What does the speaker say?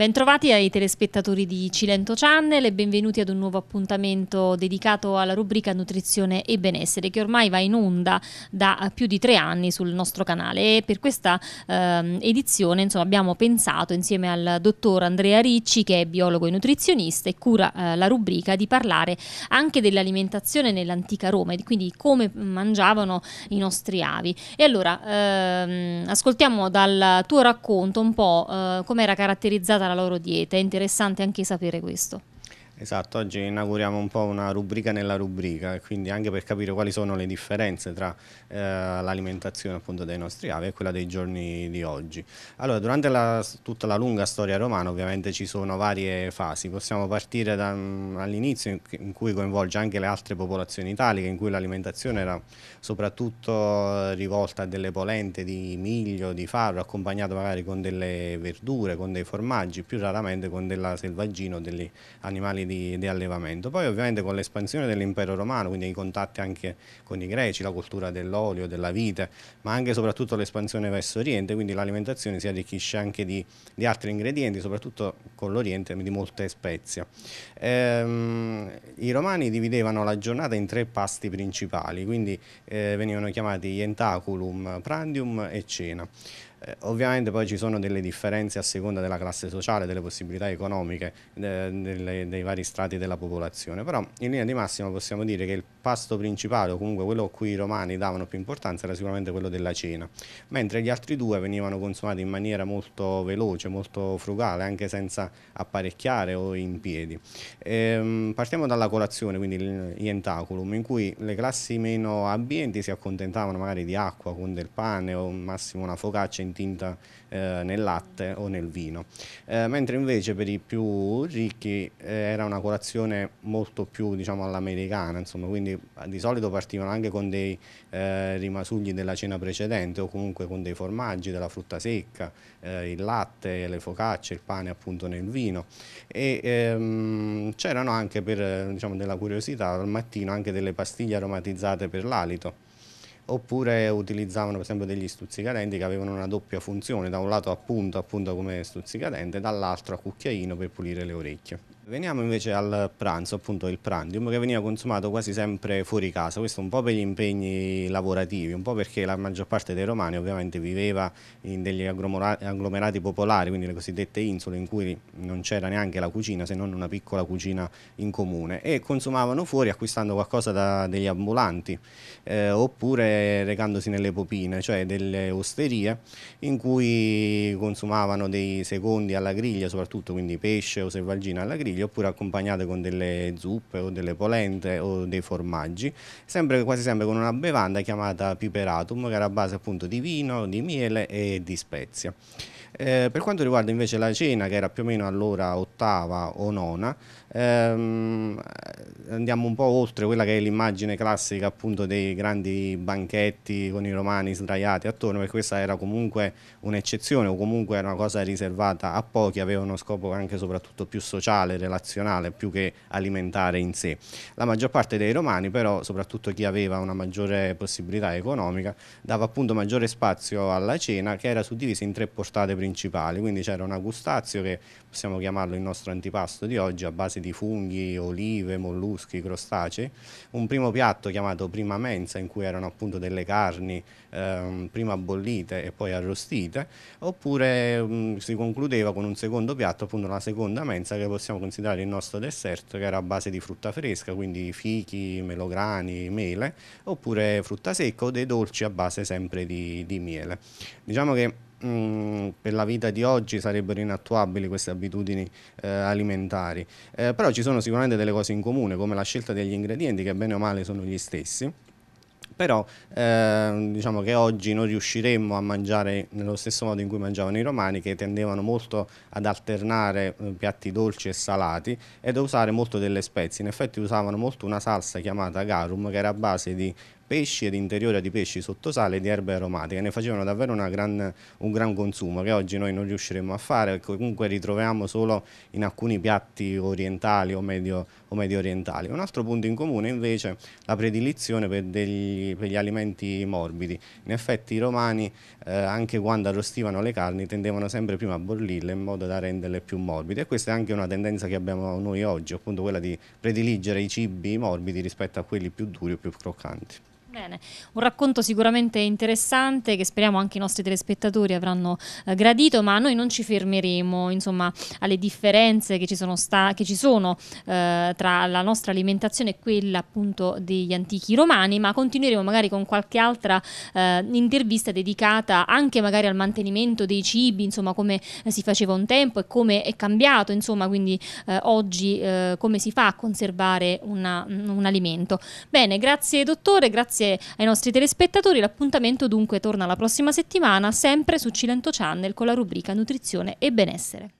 Bentrovati ai telespettatori di Cilento Channel e benvenuti ad un nuovo appuntamento dedicato alla rubrica Nutrizione e Benessere che ormai va in onda da più di tre anni sul nostro canale e per questa eh, edizione insomma, abbiamo pensato insieme al dottor Andrea Ricci che è biologo e nutrizionista e cura eh, la rubrica di parlare anche dell'alimentazione nell'antica Roma e quindi come mangiavano i nostri avi. E allora ehm, ascoltiamo dal tuo racconto un po' eh, come era caratterizzata la loro dieta, è interessante anche sapere questo. Esatto, oggi inauguriamo un po' una rubrica nella rubrica, quindi anche per capire quali sono le differenze tra eh, l'alimentazione appunto dei nostri avi e quella dei giorni di oggi. Allora, durante la, tutta la lunga storia romana ovviamente ci sono varie fasi, possiamo partire dall'inizio mm, in cui coinvolge anche le altre popolazioni italiche, in cui l'alimentazione era soprattutto eh, rivolta a delle polente di miglio, di farro, accompagnato magari con delle verdure, con dei formaggi, più raramente con della selvaggina o degli animali di, di allevamento. Poi ovviamente con l'espansione dell'impero romano, quindi i contatti anche con i greci, la cultura dell'olio, della vite, ma anche e soprattutto l'espansione verso oriente, quindi l'alimentazione si arricchisce anche di, di altri ingredienti, soprattutto con l'Oriente di molte spezie. Ehm, I romani dividevano la giornata in tre pasti principali, quindi eh, venivano chiamati ientaculum, prandium e cena. Eh, ovviamente poi ci sono delle differenze a seconda della classe sociale, delle possibilità economiche de, eh, delle, dei vari strati della popolazione, però in linea di massima possiamo dire che il pasto principale o comunque quello a cui i romani davano più importanza era sicuramente quello della cena, mentre gli altri due venivano consumati in maniera molto veloce, molto frugale, anche senza apparecchiare o in piedi. Ehm, partiamo dalla colazione, quindi l'entaculum, in cui le classi meno abbienti si accontentavano magari di acqua con del pane o massimo una focaccia intinta eh, nel latte o nel vino, eh, mentre invece per i più ricchi eh, era una colazione molto più diciamo all'americana, insomma, quindi eh, di solito partivano anche con dei eh, rimasugli della cena precedente o comunque con dei formaggi, della frutta secca, eh, il latte, le focacce, il pane appunto nel vino e ehm, c'erano anche per diciamo della curiosità al mattino anche delle pastiglie aromatizzate per l'alito oppure utilizzavano per esempio degli stuzzicadenti che avevano una doppia funzione, da un lato appunto, appunto come stuzzicadente, dall'altro a cucchiaino per pulire le orecchie. Veniamo invece al pranzo, appunto il prandium, che veniva consumato quasi sempre fuori casa, questo un po' per gli impegni lavorativi, un po' perché la maggior parte dei romani ovviamente viveva in degli agglomerati popolari, quindi le cosiddette insole in cui non c'era neanche la cucina se non una piccola cucina in comune e consumavano fuori acquistando qualcosa da degli ambulanti eh, oppure recandosi nelle popine, cioè delle osterie in cui consumavano dei secondi alla griglia soprattutto, quindi pesce o selvaggina alla griglia consigli, oppure accompagnate con delle zuppe o delle polente o dei formaggi, sempre, quasi sempre con una bevanda chiamata piperatum che era a base appunto di vino, di miele e di spezie. Eh, per quanto riguarda invece la cena, che era più o meno all'ora ottava o nona, ehm, andiamo un po' oltre quella che è l'immagine classica appunto dei grandi banchetti con i romani sdraiati attorno, perché questa era comunque un'eccezione o comunque era una cosa riservata a pochi, aveva uno scopo anche e soprattutto più sociale, relazionale, più che alimentare in sé. La maggior parte dei romani però, soprattutto chi aveva una maggiore possibilità economica, dava appunto maggiore spazio alla cena che era suddivisa in tre portate principali principali, quindi c'era un agustazio che possiamo chiamarlo il nostro antipasto di oggi a base di funghi, olive, molluschi, crostacei, un primo piatto chiamato prima mensa in cui erano appunto delle carni ehm, prima bollite e poi arrostite, oppure mh, mm, si concludeva con un secondo piatto, appunto la seconda mensa che possiamo considerare il nostro dessert che era a base di frutta fresca, quindi fichi, melograni, mele, oppure frutta secca o dei dolci a base sempre di, di miele. Diciamo che Mm, per la vita di oggi sarebbero inattuabili queste abitudini eh, alimentari, eh, però ci sono sicuramente delle cose in comune come la scelta degli ingredienti che bene o male sono gli stessi però eh, diciamo che oggi non riusciremmo a mangiare nello stesso modo in cui mangiavano i romani che tendevano molto ad alternare eh, piatti dolci e salati ed a usare molto delle spezie in effetti usavano molto una salsa chiamata garum che era a base di pesci ed interiore di pesci sottosale e di erbe aromatiche, ne facevano davvero gran, un gran consumo che oggi noi non riusciremo a fare, ecco, comunque ritroviamo solo in alcuni piatti orientali o medio, o medio orientali. Un altro punto in comune invece è la predilizione per, degli, per, gli alimenti morbidi, in effetti i romani eh, anche quando arrostivano le carni tendevano sempre prima a bollirle in modo da renderle più morbide e questa è anche una tendenza che abbiamo noi oggi, appunto quella di prediligere i cibi morbidi rispetto a quelli più duri o più croccanti. Bene, un racconto sicuramente interessante che speriamo anche i nostri telespettatori avranno eh, gradito, ma noi non ci fermeremo insomma, alle differenze che ci sono, che ci sono eh, tra la nostra alimentazione e quella appunto degli antichi romani, ma continueremo magari con qualche altra eh, intervista dedicata anche magari al mantenimento dei cibi, insomma come eh, si faceva un tempo e come è cambiato, insomma quindi eh, oggi eh, come si fa a conservare una, un alimento. Bene, grazie dottore, grazie grazie ai nostri telespettatori. L'appuntamento dunque torna la prossima settimana, sempre su Cilento Channel con la rubrica Nutrizione e Benessere.